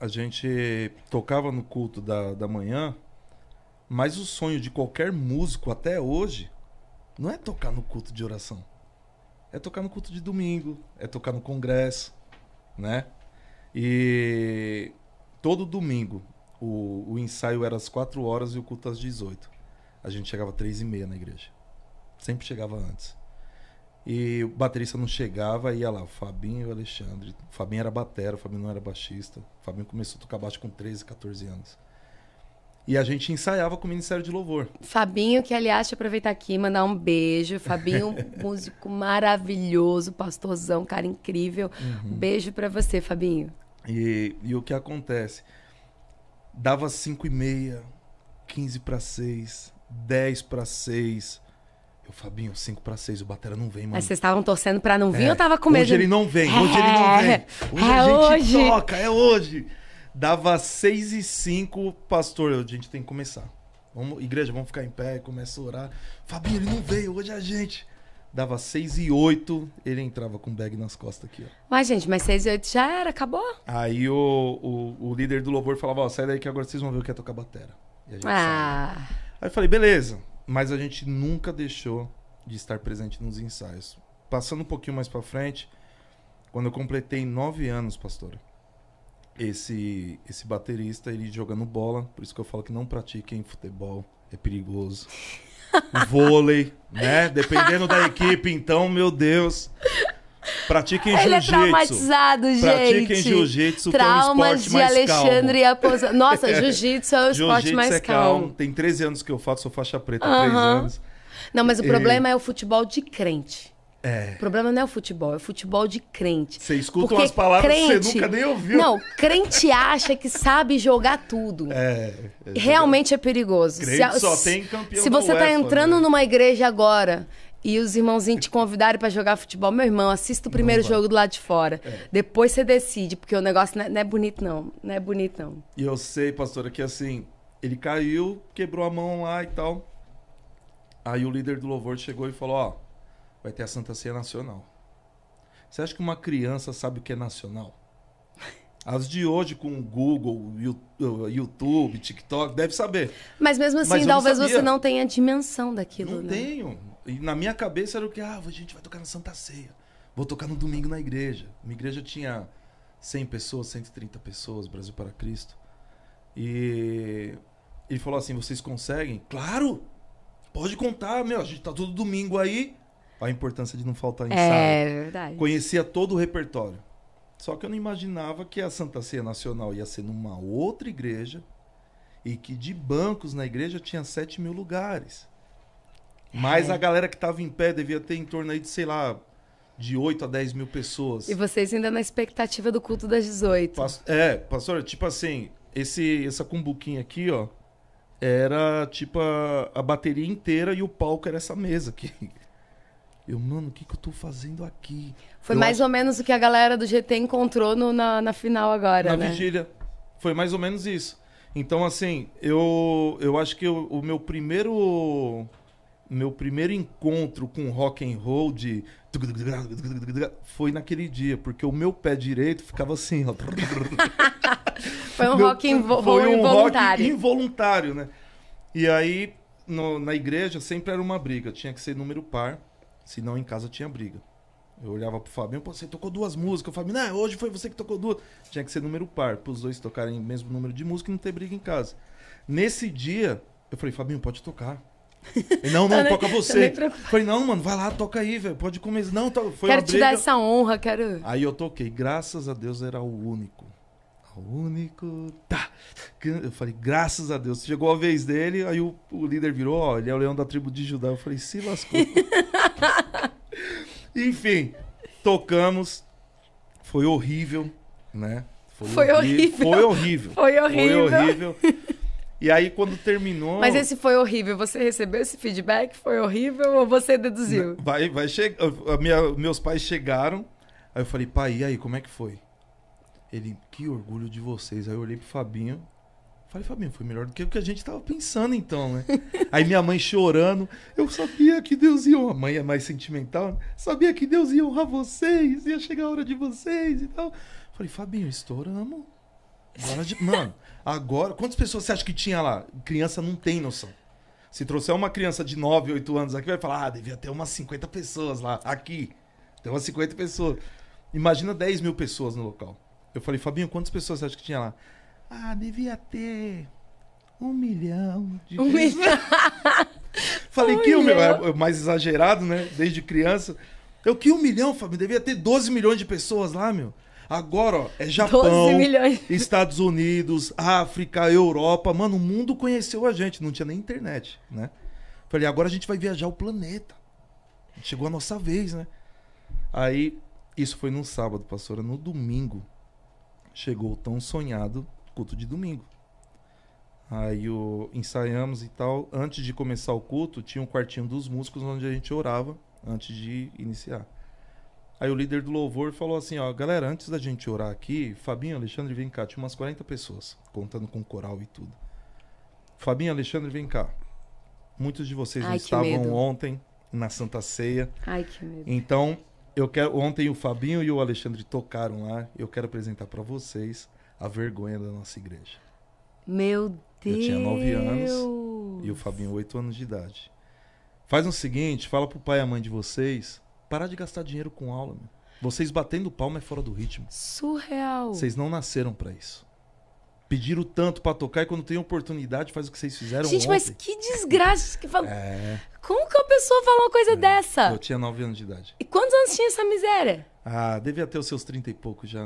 a gente tocava no culto da, da manhã, mas o sonho de qualquer músico até hoje não é tocar no culto de oração. É tocar no culto de domingo, é tocar no congresso, né? E todo domingo o, o ensaio era às 4 horas e o culto às 18. A gente chegava às 3 e meia na igreja. Sempre chegava antes. E o baterista não chegava, ia lá, o Fabinho e o Alexandre. O Fabinho era batera, o Fabinho não era baixista. O Fabinho começou a tocar baixo com 13, 14 anos. E a gente ensaiava com o Ministério de Louvor. Fabinho, que aliás, deixa eu aproveitar aqui e mandar um beijo. Fabinho, músico maravilhoso, pastorzão, cara incrível. Uhum. Beijo para você, Fabinho. E, e o que acontece? Dava 5 e meia, 15 para 6, 10 para 6. Ô, Fabinho, 5 para 6, o Batera não vem, mano. Mas vocês estavam torcendo para não vir é, ou tava com medo? Hoje ele não vem, é, hoje é, ele não vem. É, hoje é a gente hoje. toca, é hoje. Dava 6 e 5, pastor, a gente tem que começar. Vamos, igreja, vamos ficar em pé, começa a orar. Fabinho, ele não veio, hoje é a gente. Dava 6 e 8, ele entrava com o bag nas costas aqui, ó. Mas, gente, mas 6 e 8 já era, acabou? Aí o, o, o líder do louvor falava, ó, sai daí que agora vocês vão ver o que é tocar batera. ah. Saiu. Aí eu falei, beleza mas a gente nunca deixou de estar presente nos ensaios. Passando um pouquinho mais para frente, quando eu completei nove anos, pastora, esse esse baterista ele jogando bola, por isso que eu falo que não pratiquem futebol, é perigoso. vôlei, né? Dependendo da equipe, então, meu Deus. Pratiquem jiu-jitsu. Ele é traumatizado, gente. Pratiquem jiu-jitsu, Traumas que é um esporte de Alexandre e Aposentado. Nossa, é. jiu-jitsu é o jiu esporte mais é calmo. calmo. Tem 13 anos que eu faço, sou faixa preta há uh -huh. 3 anos. Não, mas o e... problema é o futebol de crente. É. O problema não é o futebol, é o futebol de crente. Você escuta Porque umas palavras crente, que você nunca nem ouviu. Não, crente acha que sabe jogar tudo. É. é Realmente é perigoso. Crente se, só tem campeão Se você tá UEFA, tá entrando né? numa igreja agora e os irmãozinhos te convidaram para jogar futebol. Meu irmão, assista o primeiro jogo do lado de fora. É. Depois você decide, porque o negócio não é, não é, bonito, não. Não é bonito, não. E eu sei, pastora, que assim, ele caiu, quebrou a mão lá e tal. Aí o líder do louvor chegou e falou: Ó, vai ter a Santa Ceia Nacional. Você acha que uma criança sabe o que é nacional? As de hoje com Google, YouTube, TikTok, deve saber. Mas mesmo assim, Mas talvez você não tenha a dimensão daquilo, não né? Não tenho, e na minha cabeça era o que? Ah, a gente vai tocar na Santa Ceia. Vou tocar no domingo na igreja. Minha igreja tinha 100 pessoas, 130 pessoas, Brasil para Cristo. E ele falou assim: vocês conseguem? Claro! Pode contar, meu, a gente tá todo domingo aí. A importância de não faltar ensaio. É, é verdade. Conhecia todo o repertório. Só que eu não imaginava que a Santa Ceia Nacional ia ser numa outra igreja e que de bancos na igreja tinha 7 mil lugares. Mas é. a galera que tava em pé devia ter em torno aí de, sei lá, de 8 a 10 mil pessoas. E vocês ainda na expectativa do culto das 18. É, pastor, tipo assim, esse, essa cumbuquinha aqui, ó, era tipo a, a bateria inteira e o palco era essa mesa aqui. Eu, mano, o que, que eu tô fazendo aqui? Foi eu mais acho... ou menos o que a galera do GT encontrou no, na, na final agora, na né? vigília. Foi mais ou menos isso. Então, assim, eu, eu acho que eu, o meu primeiro meu primeiro encontro com rock and roll de foi naquele dia, porque o meu pé direito ficava assim, ó. foi um meu... rock invo... foi um involuntário. Rock involuntário, né? E aí no... na igreja sempre era uma briga, tinha que ser número par, senão em casa tinha briga. Eu olhava pro Fabinho, pô, você tocou duas músicas. O Fabinho, não, hoje foi você que tocou duas. Tinha que ser número par, pros dois tocarem o mesmo número de música e não ter briga em casa. Nesse dia, eu falei, Fabinho, pode tocar não, não, tá toca tá você. Falei, não, mano, vai lá, toca aí, velho. Pode começar. Não, to... foi Quero te briga. dar essa honra, quero. Aí eu toquei. Graças a Deus era o único. O único. Tá. Eu falei, graças a Deus. Chegou a vez dele, aí o, o líder virou, ó, ele é o leão da tribo de Judá. Eu falei, se lascou. Enfim, tocamos. Foi horrível, né? Foi, foi horrível. horrível. Foi horrível. Foi horrível. Foi horrível. E aí, quando terminou. Mas esse foi horrível. Você recebeu esse feedback? Foi horrível ou você deduziu? Vai, vai chegar. Meus pais chegaram. Aí eu falei, pai, e aí, como é que foi? Ele, que orgulho de vocês. Aí eu olhei pro Fabinho. Falei, Fabinho, foi melhor do que o que a gente tava pensando então, né? aí minha mãe chorando. Eu sabia que Deus ia. A mãe é mais sentimental, né? Sabia que Deus ia honrar vocês, ia chegar a hora de vocês e tal. Falei, Fabinho, estouramos. Bala de... Mano, agora. Quantas pessoas você acha que tinha lá? Criança não tem noção. Se trouxer uma criança de 9, 8 anos aqui, vai falar, ah, devia ter umas 50 pessoas lá. Aqui. Tem umas 50 pessoas. Imagina 10 mil pessoas no local. Eu falei, Fabinho, quantas pessoas você acha que tinha lá? Ah, devia ter um milhão de um pessoas. Milhão. Falei, um que o meu é, é mais exagerado, né? Desde criança. Eu que um milhão, Fabinho, devia ter 12 milhões de pessoas lá, meu. Agora, ó, é Japão, Estados Unidos, África, Europa. Mano, o mundo conheceu a gente, não tinha nem internet, né? Falei, agora a gente vai viajar o planeta. Chegou a nossa vez, né? Aí, isso foi no sábado, pastora. No domingo, chegou o tão sonhado culto de domingo. Aí o, ensaiamos e tal. Antes de começar o culto, tinha um quartinho dos músicos onde a gente orava antes de iniciar. Aí o líder do louvor falou assim, ó, galera, antes da gente orar aqui, Fabinho, Alexandre, vem cá, tinha umas 40 pessoas, contando com coral e tudo. Fabinho, Alexandre, vem cá. Muitos de vocês Ai, estavam medo. ontem na Santa Ceia. Ai, que medo. Então, eu quero ontem o Fabinho e o Alexandre tocaram lá. Eu quero apresentar para vocês a vergonha da nossa igreja. Meu Deus. Eu tinha 9 anos e o Fabinho 8 anos de idade. Faz o seguinte, fala pro pai e a mãe de vocês Parar de gastar dinheiro com aula, meu. Vocês batendo palma é fora do ritmo. Surreal. Vocês não nasceram para isso. Pediram tanto para tocar e quando tem oportunidade faz o que vocês fizeram Gente, ontem. mas que desgraça. Que fala... é... Como que uma pessoa fala uma coisa é. dessa? Eu tinha 9 anos de idade. E quantos anos tinha essa miséria? Ah, devia ter os seus 30 e pouco já.